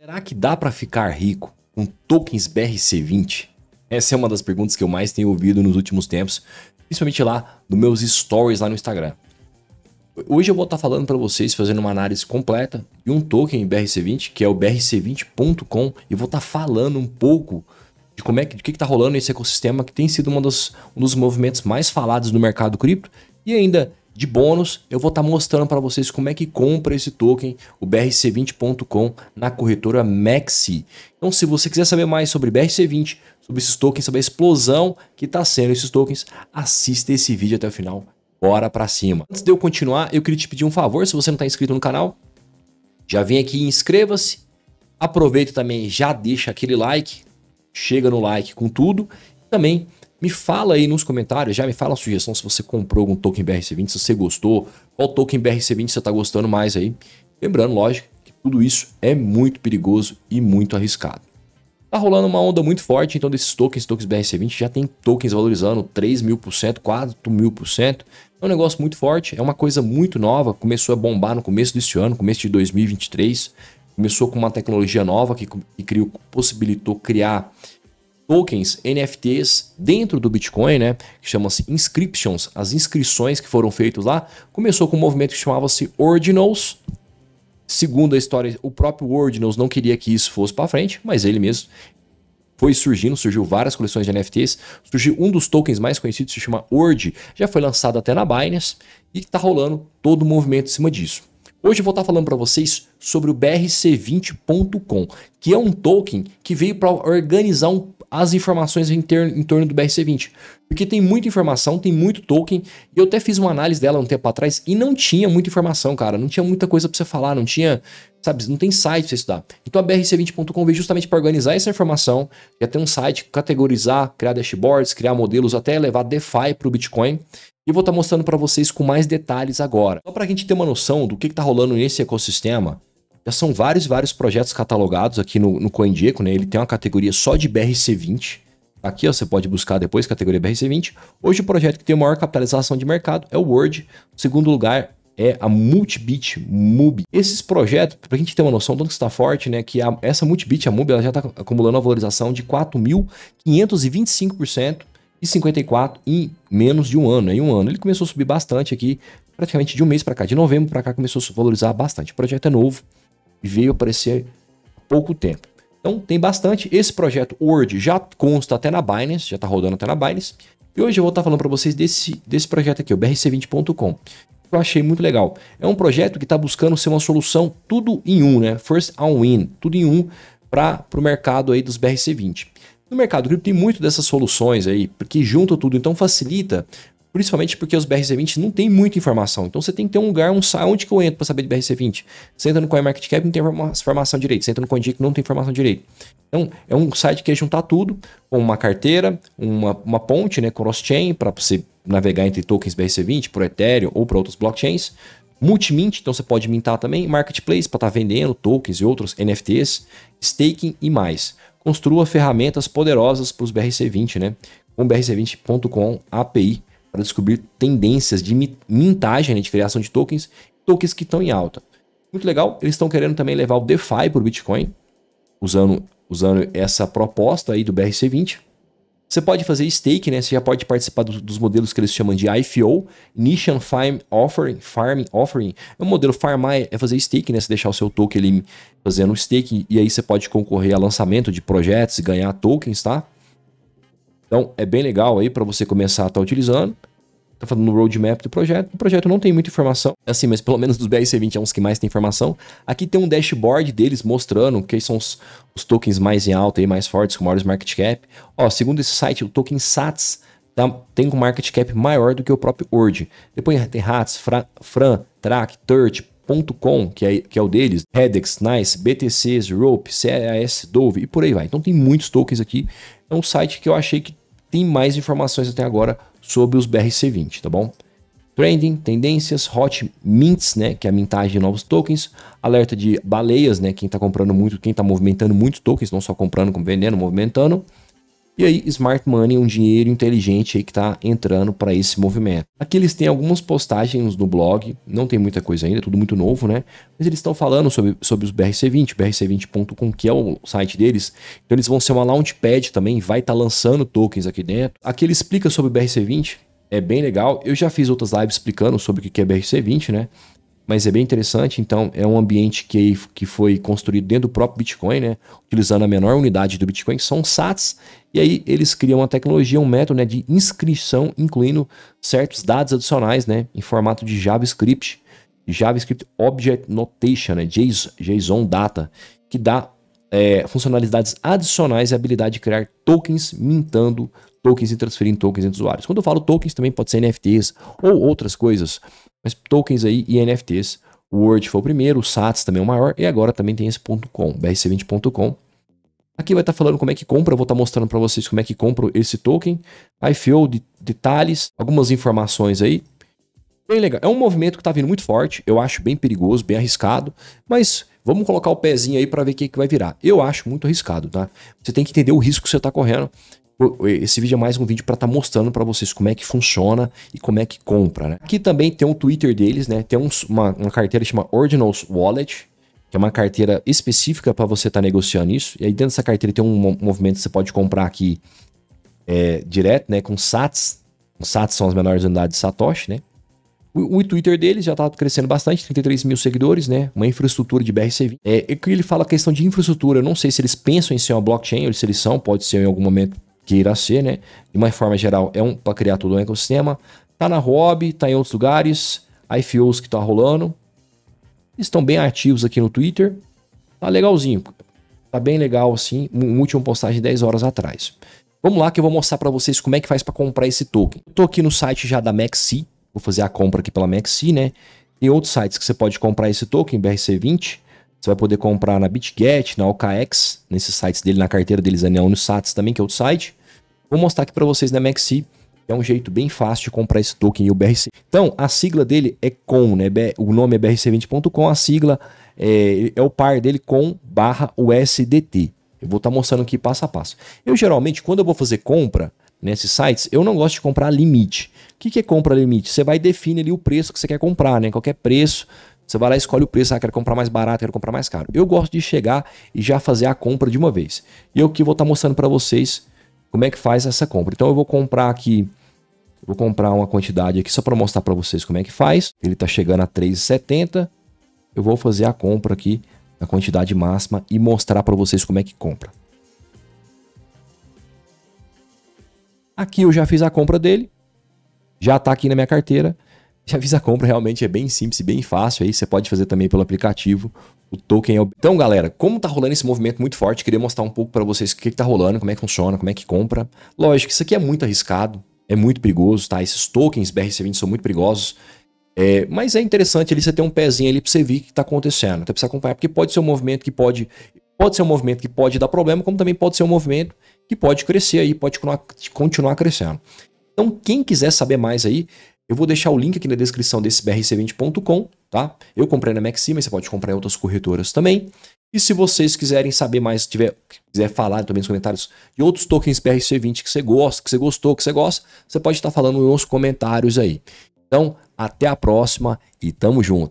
Será que dá para ficar rico com tokens BRC20? Essa é uma das perguntas que eu mais tenho ouvido nos últimos tempos, principalmente lá nos meus stories lá no Instagram. Hoje eu vou estar falando para vocês, fazendo uma análise completa de um token BRC20, que é o BRC20.com, e vou estar falando um pouco de como é que, de que está rolando esse ecossistema que tem sido dos, um dos movimentos mais falados no mercado cripto e ainda de bônus, eu vou estar tá mostrando para vocês como é que compra esse token, o BRC20.com, na corretora Maxi. Então, se você quiser saber mais sobre BRC20, sobre esses tokens, sobre a explosão que está sendo esses tokens, assista esse vídeo até o final. Bora para cima. Antes de eu continuar, eu queria te pedir um favor, se você não está inscrito no canal, já vem aqui e inscreva-se. Aproveita também, já deixa aquele like, chega no like com tudo. Também me fala aí nos comentários, já me fala a sugestão se você comprou algum token BRC20, se você gostou, qual token BRC20 você está gostando mais aí. Lembrando, lógico, que tudo isso é muito perigoso e muito arriscado. Tá rolando uma onda muito forte, então desses tokens, tokens BRC20, já tem tokens valorizando 3 mil por cento, 4 mil por cento. É um negócio muito forte, é uma coisa muito nova, começou a bombar no começo deste ano, começo de 2023. Começou com uma tecnologia nova que, que criou, possibilitou criar tokens, NFTs dentro do Bitcoin, né, que chamam-se inscriptions, as inscrições que foram feitas lá, começou com um movimento que chamava-se Ordinals. Segundo a história, o próprio Ordinals não queria que isso fosse para frente, mas ele mesmo foi surgindo, surgiu várias coleções de NFTs, surgiu um dos tokens mais conhecidos, se chama Ord, já foi lançado até na Binance e está rolando todo o movimento em cima disso. Hoje eu vou estar tá falando para vocês sobre o BRC20.com, que é um token que veio para organizar um as informações em, ter, em torno do BRC20. Porque tem muita informação, tem muito token, e eu até fiz uma análise dela um tempo atrás e não tinha muita informação, cara. Não tinha muita coisa para você falar, não tinha, sabe, não tem site pra você estudar. Então a BRC20.com veio justamente para organizar essa informação, já ter um site, categorizar, criar dashboards, criar modelos, até levar DeFi para o Bitcoin. E vou estar tá mostrando para vocês com mais detalhes agora. Só para a gente ter uma noção do que está rolando nesse ecossistema, já são vários, vários projetos catalogados aqui no, no CoinGecko, né? Ele tem uma categoria só de BRC20. Aqui ó, você pode buscar depois categoria BRC20. Hoje o projeto que tem maior capitalização de mercado é o Word. O segundo lugar é a Multibit MUB. Esses projetos, para a gente ter uma noção do que está forte, né, que a, essa Multibit, a MUB, ela já está acumulando a valorização de 4.525% e 54% em menos de um ano. Né? Em um ano ele começou a subir bastante aqui, praticamente de um mês para cá, de novembro para cá começou a valorizar bastante. O projeto é novo, veio aparecer há pouco tempo. Então tem bastante. Esse projeto Word já consta até na Binance, já está rodando até na Binance. E hoje eu vou estar tá falando para vocês desse, desse projeto aqui, o brc20.com. eu achei muito legal. É um projeto que está buscando ser uma solução tudo em um, né? First on win, tudo em um para o mercado aí dos BRC20. No mercado cripto tem muito dessas soluções aí, porque juntam tudo, então facilita Principalmente porque os BRC20 não tem muita informação. Então você tem que ter um lugar, um site, onde que eu entro para saber de BRC20? Você entra no CoinMarketCap não tem informação direito. Você entra no CoinDic não tem informação direito. Então é um site que é juntar tudo, com uma carteira, uma, uma ponte, né, cross-chain, para você navegar entre tokens BRC20, por Ethereum ou para outros blockchains. Multimint, então você pode mintar também. Marketplace, para estar tá vendendo tokens e outros NFTs. Staking e mais. Construa ferramentas poderosas para os BRC20, né? Com brc20.com API para descobrir tendências de mintagem, né, de criação de tokens, tokens que estão em alta. Muito legal, eles estão querendo também levar o DeFi para o Bitcoin, usando, usando essa proposta aí do BRC20. Você pode fazer stake, né? Você já pode participar do, dos modelos que eles chamam de IFO, Nishan Farm Offering, Farming Offering. É um modelo farmar é, é fazer stake, né? Você deixar o seu token ali fazendo stake e aí você pode concorrer a lançamento de projetos e ganhar tokens, tá? Então é bem legal aí para você começar a estar tá utilizando. Tá falando no roadmap do projeto. O projeto não tem muita informação, é assim, mas pelo menos dos BRC20 é uns que mais tem informação. Aqui tem um dashboard deles mostrando que são os, os tokens mais em alta e mais fortes, com maiores market cap. Ó, segundo esse site, o token SATS tá, tem um market cap maior do que o próprio Word. Depois tem Hats, Fra, Fran, Track, Turt, .com, que é, que é o deles, Redex, Nice, BTCs, Rope, CAS, Dove e por aí vai. Então tem muitos tokens aqui. É um site que eu achei que tem mais informações até agora sobre os BRC20, tá bom? Trending, tendências, hot mints, né, que é a mintagem de novos tokens, alerta de baleias, né, quem está comprando muito, quem está movimentando muitos tokens, não só comprando, como vendendo, movimentando. E aí, smart money, um dinheiro inteligente aí que está entrando para esse movimento. Aqui eles têm algumas postagens no blog, não tem muita coisa ainda, tudo muito novo, né? Mas eles estão falando sobre, sobre os BRC20, brc20.com, que é o site deles. Então eles vão ser uma launchpad também, vai estar tá lançando tokens aqui dentro. Aqui ele explica sobre o BRC20, é bem legal. Eu já fiz outras lives explicando sobre o que é BRC20, né? mas é bem interessante. Então, é um ambiente que, que foi construído dentro do próprio Bitcoin, né? Utilizando a menor unidade do Bitcoin, que são SATs. E aí eles criam uma tecnologia, um método né, de inscrição, incluindo certos dados adicionais, né? Em formato de JavaScript, JavaScript Object Notation, né? JSON Data, que dá é, funcionalidades adicionais e habilidade de criar tokens mintando tokens e transferindo tokens entre usuários. Quando eu falo tokens, também pode ser NFTs ou outras coisas, mas tokens aí e NFTs. O Word foi o primeiro, o SATS também é o maior, e agora também tem esse .com, brc20.com. Aqui vai estar falando como é que compra, eu vou estar mostrando para vocês como é que compra esse token, IFO, de, detalhes, algumas informações aí. Bem legal, é um movimento que está vindo muito forte, eu acho bem perigoso, bem arriscado, mas Vamos colocar o pezinho aí para ver o que, que vai virar. Eu acho muito arriscado, tá? Você tem que entender o risco que você tá correndo. Esse vídeo é mais um vídeo para estar tá mostrando para vocês como é que funciona e como é que compra, né? Aqui também tem um Twitter deles, né? Tem um, uma, uma carteira que chama Ordinals Wallet, que é uma carteira específica para você estar tá negociando isso. E aí dentro dessa carteira tem um movimento que você pode comprar aqui é, direto, né? Com sats. Os sats são as menores unidades de satoshi, né? O, o Twitter dele já está crescendo bastante, 33 mil seguidores, né? Uma infraestrutura de BRC20. É, e é que ele fala a questão de infraestrutura, eu não sei se eles pensam em ser uma blockchain ou se eles são, pode ser em algum momento que irá ser, né? De uma forma geral, é um para criar todo um ecossistema. Tá na Rob, tá em outros lugares, IFOs que tá rolando. Estão bem ativos aqui no Twitter. Tá legalzinho. Tá bem legal assim, um último postagem de 10 horas atrás. Vamos lá que eu vou mostrar para vocês como é que faz para comprar esse token. Eu tô aqui no site já da Maxi, vou fazer a compra aqui pela Maxi, né? Tem outros sites que você pode comprar esse token, BRC20. Você vai poder comprar na BitGet, na OKX, nesses sites dele, na carteira deles, a Neon Sats também, que é outro site. Vou mostrar aqui para vocês na Maxi. É um jeito bem fácil de comprar esse token e o BRC. Então, a sigla dele é com, né? O nome é BRC20.com, a sigla é, é, o par dele com barra USDT. Eu vou estar tá mostrando aqui passo a passo. Eu geralmente, quando eu vou fazer compra nesses sites, eu não gosto de comprar limite que, que é compra limite? Você vai e define ali o preço que você quer comprar, né? Qualquer preço. Você vai lá e escolhe o preço, ah, quero comprar mais barato, quero comprar mais caro. Eu gosto de chegar e já fazer a compra de uma vez. E eu que vou estar tá mostrando para vocês como é que faz essa compra. Então eu vou comprar aqui, vou comprar uma quantidade aqui só para mostrar para vocês como é que faz. Ele está chegando a 3,70. Eu vou fazer a compra aqui na quantidade máxima e mostrar para vocês como é que compra. Aqui eu já fiz a compra dele já está aqui na minha carteira. já fiz a Compra realmente é bem simples e bem fácil. Aí você pode fazer também pelo aplicativo. O token é o... Então, galera, como tá rolando esse movimento muito forte, queria mostrar um pouco para vocês o que, que tá rolando, como é que funciona, como é que compra. Lógico, isso aqui é muito arriscado, é muito perigoso, tá? Esses tokens BRC20 são muito perigosos. É, mas é interessante ali você ter um pezinho ali para você ver o que está acontecendo, até precisa acompanhar, porque pode ser um movimento que pode pode ser um movimento que pode dar problema, como também pode ser um movimento que pode crescer aí, pode continuar crescendo. Então, quem quiser saber mais aí, eu vou deixar o link aqui na descrição desse brc20.com, tá? Eu comprei na Maxi, mas você pode comprar em outras corretoras também. E se vocês quiserem saber mais, tiver, quiser falar também nos comentários de outros tokens BRC20 que você gosta, que você gostou, que você gosta, você pode estar falando nos comentários aí. Então, até a próxima e tamo junto.